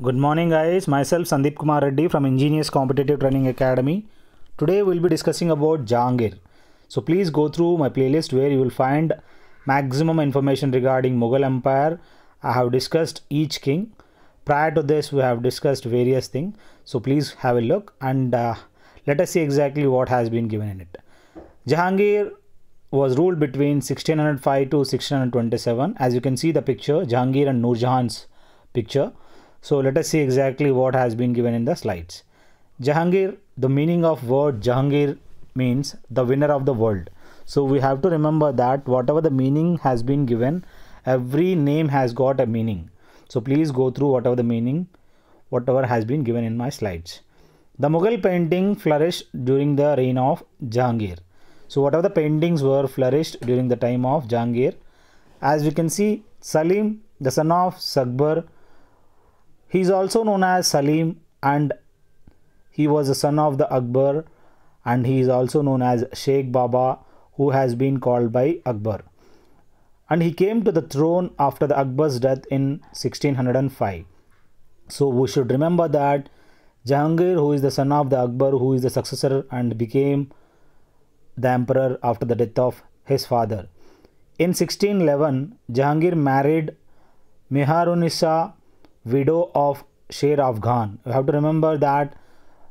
Good morning guys, myself Sandeep Kumar Reddy from Ingenious Competitive Training Academy. Today we'll be discussing about Jangir. So please go through my playlist where you will find maximum information regarding Mughal Empire. I have discussed each king. Prior to this we have discussed various things. So please have a look and uh, let us see exactly what has been given in it. Jahangir was ruled between 1605 to 1627. As you can see the picture, Jahangir and Nurjahan's picture. So let us see exactly what has been given in the slides. Jahangir, the meaning of word Jahangir means the winner of the world. So we have to remember that whatever the meaning has been given, every name has got a meaning. So please go through whatever the meaning, whatever has been given in my slides. The Mughal painting flourished during the reign of Jahangir. So whatever the paintings were flourished during the time of Jahangir. As we can see, Salim, the son of Sagbar, he is also known as Salim and he was a son of the Akbar and he is also known as Sheikh Baba who has been called by Akbar. And he came to the throne after the Akbar's death in 1605. So we should remember that Jahangir who is the son of the Akbar who is the successor and became the emperor after the death of his father. In 1611, Jahangir married Miharunisa widow of Sher Afghan. You have to remember that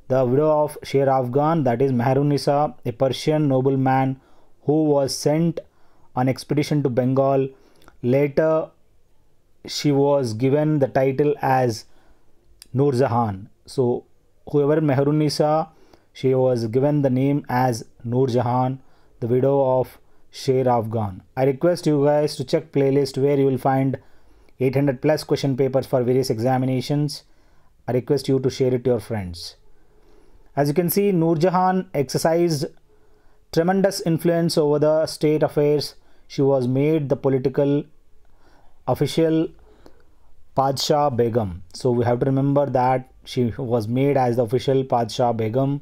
the widow of Sher Afghan, that is Mehrunisa, a Persian nobleman who was sent on expedition to Bengal. Later, she was given the title as Nur Jahan. So, whoever Mehrunisa, she was given the name as Nur Jahan, the widow of Sher Afghan. I request you guys to check playlist where you will find 800 plus question papers for various examinations. I request you to share it to your friends. As you can see, Noor Jahan exercised tremendous influence over the state affairs. She was made the political official Padshah Begum. So we have to remember that she was made as the official Padshah Begum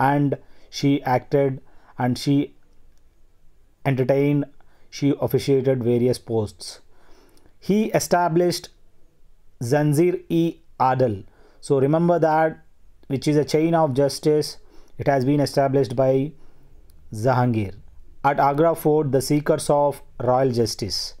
and she acted and she entertained, she officiated various posts he established Zanzir-e-Adal. So remember that which is a chain of justice. It has been established by Jahangir. At Agra fort, the seekers of royal justice.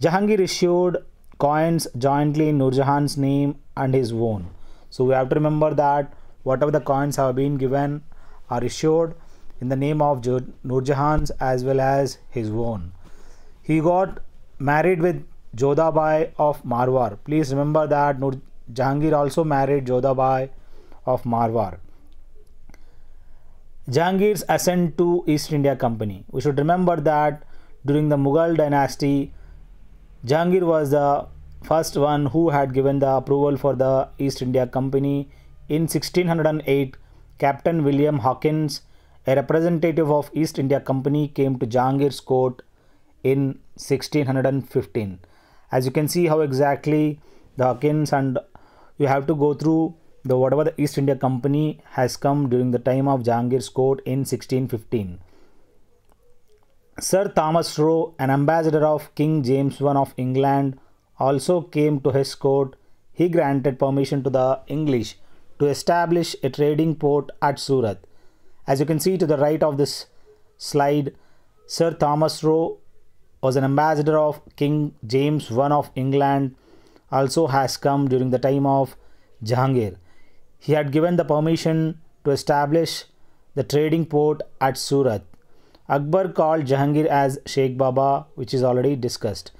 Jahangir issued coins jointly in Nur Jahan's name and his own. So we have to remember that whatever the coins have been given are issued in the name of Nur Jahan's as well as his own. He got married with Jodhabai of Marwar. Please remember that Nur Jahangir also married Jodhabai of Marwar. Jahangir's ascent to East India Company. We should remember that during the Mughal dynasty, Jahangir was the first one who had given the approval for the East India Company. In 1608, Captain William Hawkins, a representative of East India Company, came to Jahangir's court in 1615 as you can see how exactly the Hawkins and you have to go through the whatever the East India Company has come during the time of Jahangir's court in 1615. Sir Thomas Roe, an ambassador of King James I of England, also came to his court. He granted permission to the English to establish a trading port at Surat. As you can see to the right of this slide, Sir Thomas Roe was an ambassador of King James I of England, also has come during the time of Jahangir. He had given the permission to establish the trading port at Surat. Akbar called Jahangir as Sheikh Baba, which is already discussed.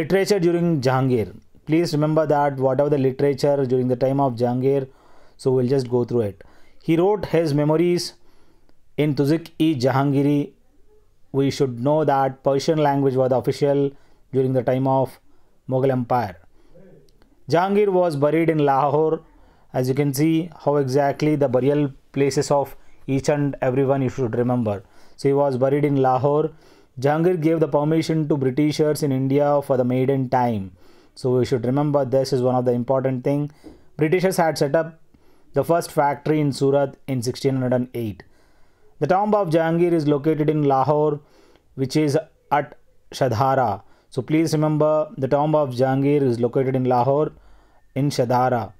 Literature during Jahangir. Please remember that whatever the literature during the time of Jahangir, so we'll just go through it. He wrote his memories in Tuzik e Jahangiri we should know that Persian language was official during the time of Mughal Empire. Jahangir was buried in Lahore. As you can see how exactly the burial places of each and everyone you should remember. So he was buried in Lahore. Jahangir gave the permission to Britishers in India for the maiden time. So we should remember this is one of the important thing. Britishers had set up the first factory in Surat in 1608. The tomb of Jahangir is located in Lahore, which is at Shadhara. So please remember the tomb of Jahangir is located in Lahore in Shadhara.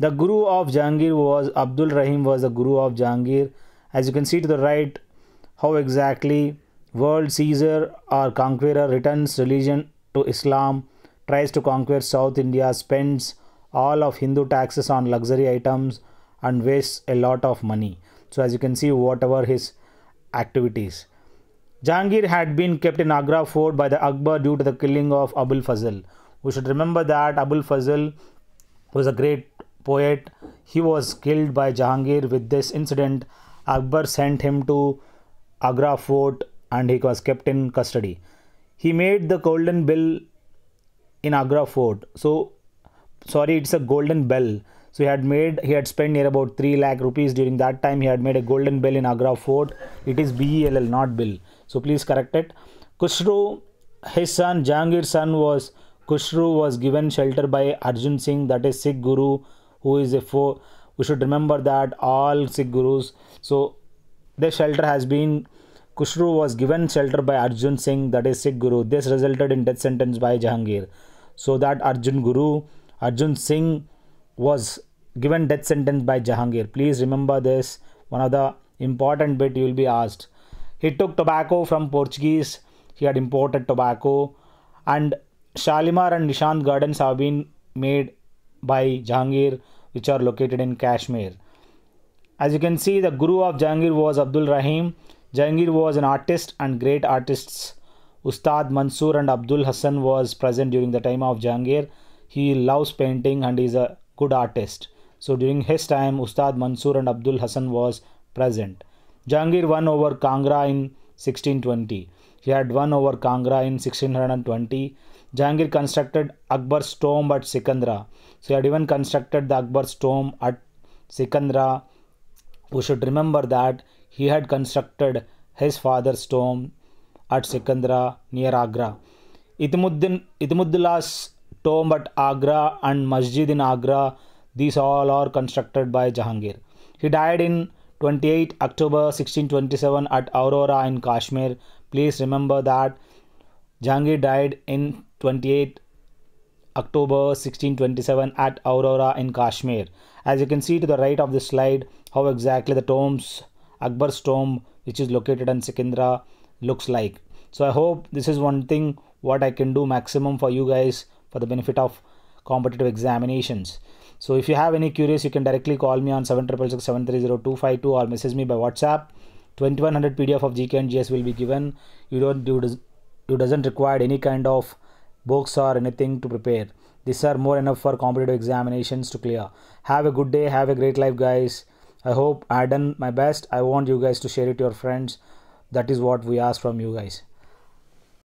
The guru of Jahangir was Abdul Rahim was the guru of Jahangir. As you can see to the right how exactly world Caesar or conqueror returns religion to Islam, tries to conquer South India, spends all of Hindu taxes on luxury items and wastes a lot of money. So as you can see, whatever his activities. Jahangir had been kept in Agra fort by the Akbar due to the killing of Abul Fazl. We should remember that Abul Fazl was a great poet. He was killed by Jahangir. With this incident, Akbar sent him to Agra fort and he was kept in custody. He made the golden bill in Agra fort. So, sorry, it's a golden bell. So he had made, he had spent near about 3 lakh rupees during that time. He had made a golden bell in Agra fort. It is B-E-L-L, not bill. So please correct it. Kushru, his son, Jangir's son was, Kushru was given shelter by Arjun Singh, that is Sikh Guru, who is a foe. We should remember that all Sikh Gurus. So the shelter has been Kushru was given shelter by Arjun Singh, that is Sikh Guru. This resulted in death sentence by Jahangir. So that Arjun Guru, Arjun Singh was given death sentence by Jahangir. Please remember this. One of the important bit you will be asked. He took tobacco from Portuguese. He had imported tobacco, and Shalimar and Nishant gardens have been made by Jahangir, which are located in Kashmir. As you can see, the guru of Jahangir was Abdul Rahim. Jahangir was an artist and great artists. Ustad Mansur and Abdul Hassan was present during the time of Jahangir. He loves painting and is a good artist. So during his time, Ustad Mansur and Abdul Hassan was present. Jangir won over Kangra in 1620. He had won over Kangra in 1620. Jangir constructed Akbar's tomb at Sikandra. So he had even constructed the Akbar's tomb at Sikandra. We should remember that he had constructed his father's tomb at Sikandra near Agra. Itimuddin, Itimuddillah's tomb at Agra and Masjid in Agra. These all are constructed by Jahangir. He died in 28 October 1627 at Aurora in Kashmir. Please remember that Jahangir died in 28 October 1627 at Aurora in Kashmir. As you can see to the right of this slide, how exactly the tombs, Akbar's tomb, which is located in Sikindra, looks like. So I hope this is one thing what I can do maximum for you guys for the benefit of competitive examinations. So if you have any queries, you can directly call me on 766 or message me by WhatsApp. 2100 PDF of GK and GS will be given. You don't do does, you doesn't require any kind of books or anything to prepare. These are more enough for competitive examinations to clear. Have a good day. Have a great life, guys. I hope I done my best. I want you guys to share it to your friends. That is what we ask from you guys.